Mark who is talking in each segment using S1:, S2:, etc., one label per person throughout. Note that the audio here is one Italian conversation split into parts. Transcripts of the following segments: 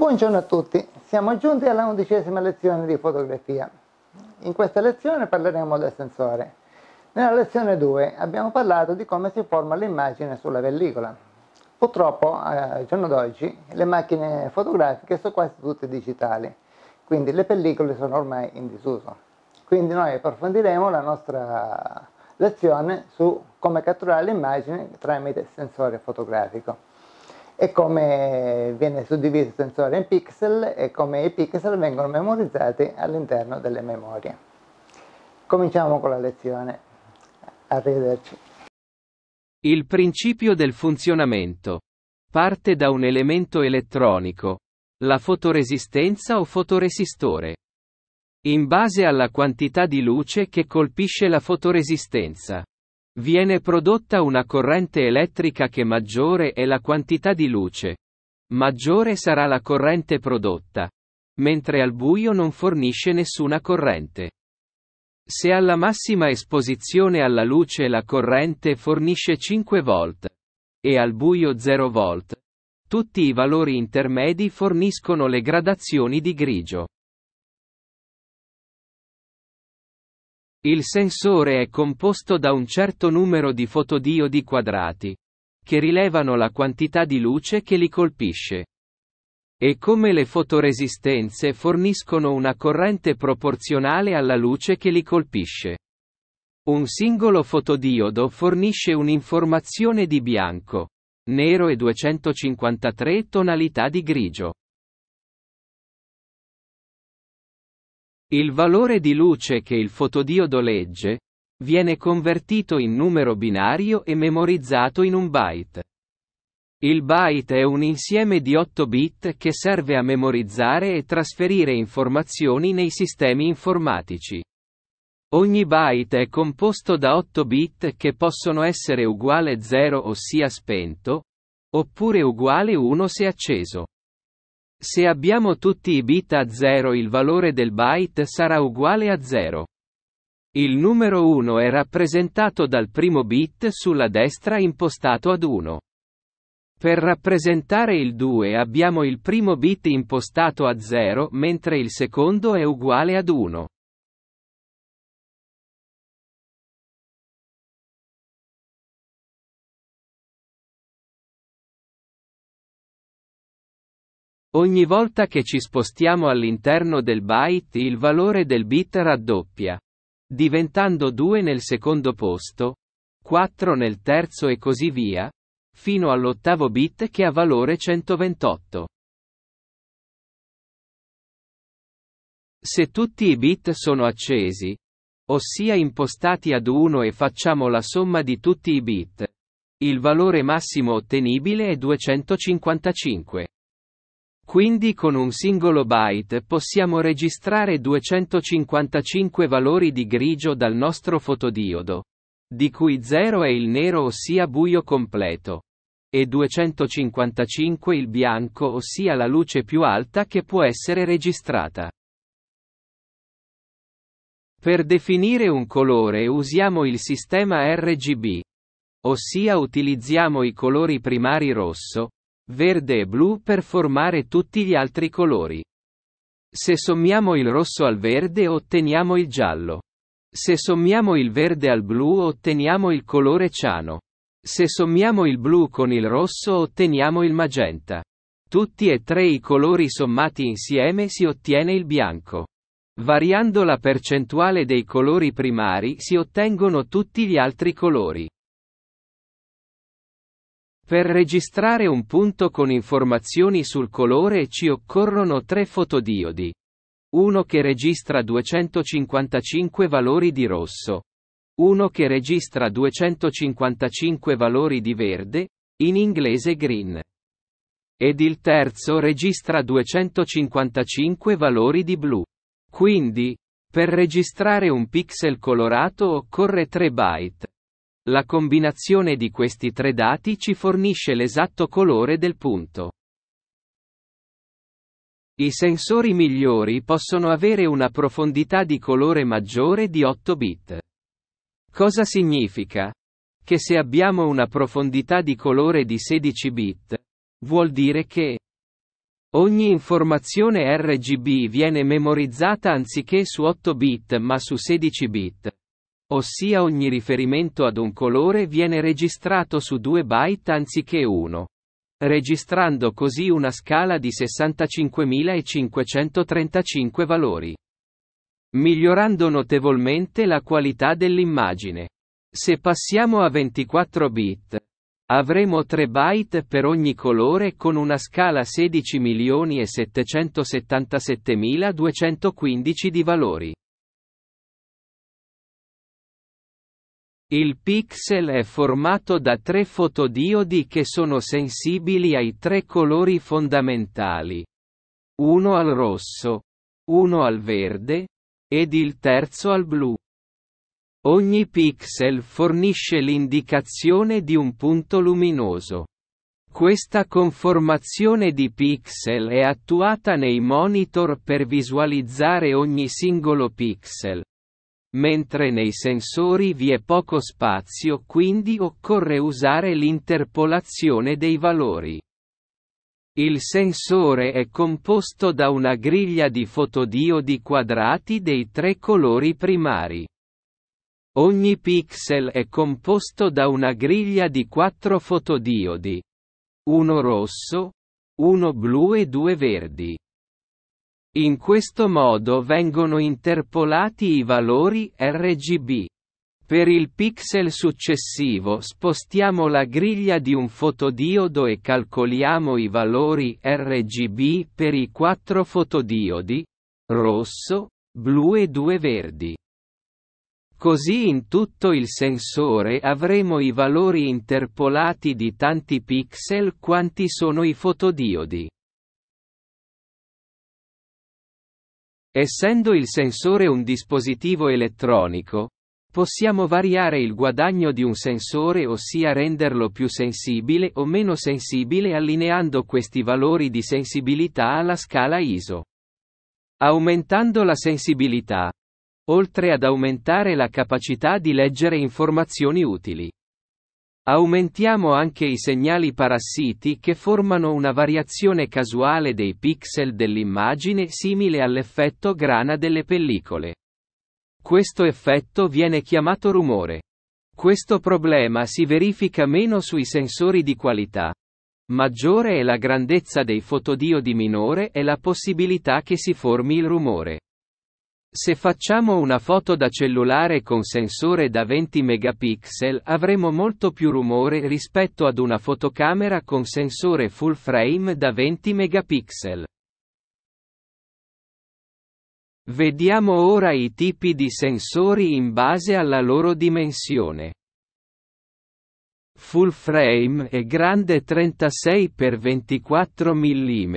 S1: Buongiorno a tutti, siamo giunti alla undicesima lezione di fotografia. In questa lezione parleremo del sensore. Nella lezione 2 abbiamo parlato di come si forma l'immagine sulla pellicola. Purtroppo, al giorno d'oggi, le macchine fotografiche sono quasi tutte digitali, quindi le pellicole sono ormai in disuso. Quindi noi approfondiremo la nostra lezione su come catturare l'immagine tramite sensore fotografico e come viene suddiviso il sensore in pixel e come i pixel vengono memorizzati all'interno delle memorie. Cominciamo con la lezione. Arrivederci.
S2: Il principio del funzionamento parte da un elemento elettronico, la fotoresistenza o fotoresistore. In base alla quantità di luce che colpisce la fotoresistenza, Viene prodotta una corrente elettrica che maggiore è la quantità di luce. Maggiore sarà la corrente prodotta. Mentre al buio non fornisce nessuna corrente. Se alla massima esposizione alla luce la corrente fornisce 5 volt e al buio 0 volt, tutti i valori intermedi forniscono le gradazioni di grigio. Il sensore è composto da un certo numero di fotodiodi quadrati, che rilevano la quantità di luce che li colpisce. E come le fotoresistenze forniscono una corrente proporzionale alla luce che li colpisce. Un singolo fotodiodo fornisce un'informazione di bianco, nero e 253 tonalità di grigio. Il valore di luce che il fotodiodo legge, viene convertito in numero binario e memorizzato in un byte. Il byte è un insieme di 8 bit che serve a memorizzare e trasferire informazioni nei sistemi informatici. Ogni byte è composto da 8 bit che possono essere uguale 0 ossia spento, oppure uguale 1 se acceso. Se abbiamo tutti i bit a 0 il valore del byte sarà uguale a 0. Il numero 1 è rappresentato dal primo bit sulla destra impostato ad 1. Per rappresentare il 2 abbiamo il primo bit impostato a 0 mentre il secondo è uguale ad 1. Ogni volta che ci spostiamo all'interno del byte il valore del bit raddoppia, diventando 2 nel secondo posto, 4 nel terzo e così via, fino all'ottavo bit che ha valore 128. Se tutti i bit sono accesi, ossia impostati ad 1 e facciamo la somma di tutti i bit, il valore massimo ottenibile è 255. Quindi con un singolo byte possiamo registrare 255 valori di grigio dal nostro fotodiodo, di cui 0 è il nero ossia buio completo, e 255 il bianco ossia la luce più alta che può essere registrata. Per definire un colore usiamo il sistema RGB, ossia utilizziamo i colori primari rosso, verde e blu per formare tutti gli altri colori. Se sommiamo il rosso al verde otteniamo il giallo. Se sommiamo il verde al blu otteniamo il colore ciano. Se sommiamo il blu con il rosso otteniamo il magenta. Tutti e tre i colori sommati insieme si ottiene il bianco. Variando la percentuale dei colori primari si ottengono tutti gli altri colori. Per registrare un punto con informazioni sul colore ci occorrono tre fotodiodi. Uno che registra 255 valori di rosso. Uno che registra 255 valori di verde, in inglese green. Ed il terzo registra 255 valori di blu. Quindi, per registrare un pixel colorato occorre 3 byte. La combinazione di questi tre dati ci fornisce l'esatto colore del punto. I sensori migliori possono avere una profondità di colore maggiore di 8 bit. Cosa significa? Che se abbiamo una profondità di colore di 16 bit, vuol dire che ogni informazione RGB viene memorizzata anziché su 8 bit ma su 16 bit, ossia ogni riferimento ad un colore viene registrato su 2 byte anziché 1, registrando così una scala di 65.535 valori, migliorando notevolmente la qualità dell'immagine. Se passiamo a 24 bit, avremo 3 byte per ogni colore con una scala 16.777.215 di valori. Il pixel è formato da tre fotodiodi che sono sensibili ai tre colori fondamentali. Uno al rosso, uno al verde, ed il terzo al blu. Ogni pixel fornisce l'indicazione di un punto luminoso. Questa conformazione di pixel è attuata nei monitor per visualizzare ogni singolo pixel, mentre nei sensori vi è poco spazio quindi occorre usare l'interpolazione dei valori. Il sensore è composto da una griglia di fotodiodi quadrati dei tre colori primari. Ogni pixel è composto da una griglia di quattro fotodiodi. Uno rosso, uno blu e due verdi. In questo modo vengono interpolati i valori RGB. Per il pixel successivo spostiamo la griglia di un fotodiodo e calcoliamo i valori RGB per i quattro fotodiodi, rosso, blu e due verdi. Così in tutto il sensore avremo i valori interpolati di tanti pixel quanti sono i fotodiodi. Essendo il sensore un dispositivo elettronico, possiamo variare il guadagno di un sensore ossia renderlo più sensibile o meno sensibile allineando questi valori di sensibilità alla scala ISO. Aumentando la sensibilità. Oltre ad aumentare la capacità di leggere informazioni utili. Aumentiamo anche i segnali parassiti che formano una variazione casuale dei pixel dell'immagine simile all'effetto grana delle pellicole. Questo effetto viene chiamato rumore. Questo problema si verifica meno sui sensori di qualità. Maggiore è la grandezza dei fotodiodi minore è la possibilità che si formi il rumore. Se facciamo una foto da cellulare con sensore da 20 megapixel avremo molto più rumore rispetto ad una fotocamera con sensore full frame da 20 megapixel. Vediamo ora i tipi di sensori in base alla loro dimensione. Full frame è grande 36 x 24 mm,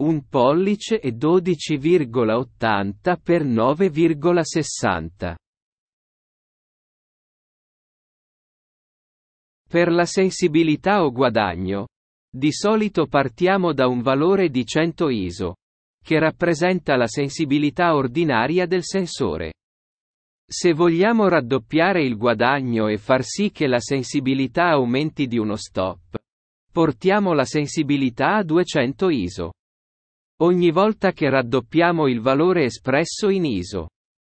S2: un pollice e 12,80 per 9,60. Per la sensibilità o guadagno, di solito partiamo da un valore di 100 ISO, che rappresenta la sensibilità ordinaria del sensore. Se vogliamo raddoppiare il guadagno e far sì che la sensibilità aumenti di uno stop, portiamo la sensibilità a 200 ISO. Ogni volta che raddoppiamo il valore espresso in ISO.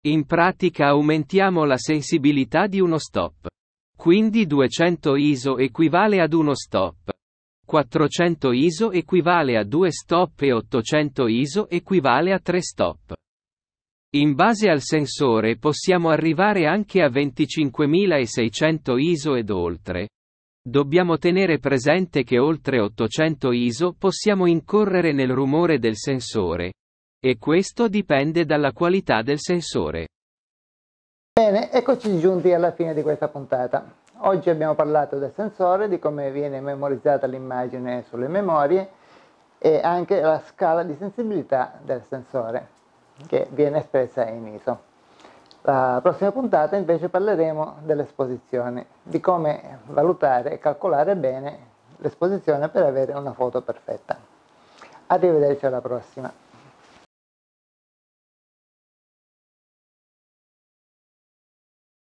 S2: In pratica aumentiamo la sensibilità di uno stop. Quindi 200 ISO equivale ad uno stop. 400 ISO equivale a due stop e 800 ISO equivale a tre stop. In base al sensore possiamo arrivare anche a 25600 ISO ed oltre, Dobbiamo tenere presente che oltre 800 ISO possiamo incorrere nel rumore del sensore. E questo dipende dalla qualità del sensore.
S1: Bene, eccoci giunti alla fine di questa puntata. Oggi abbiamo parlato del sensore, di come viene memorizzata l'immagine sulle memorie e anche la scala di sensibilità del sensore che viene espressa in ISO. La prossima puntata invece parleremo dell'esposizione, di come valutare e calcolare bene l'esposizione per avere una foto perfetta. Arrivederci alla prossima.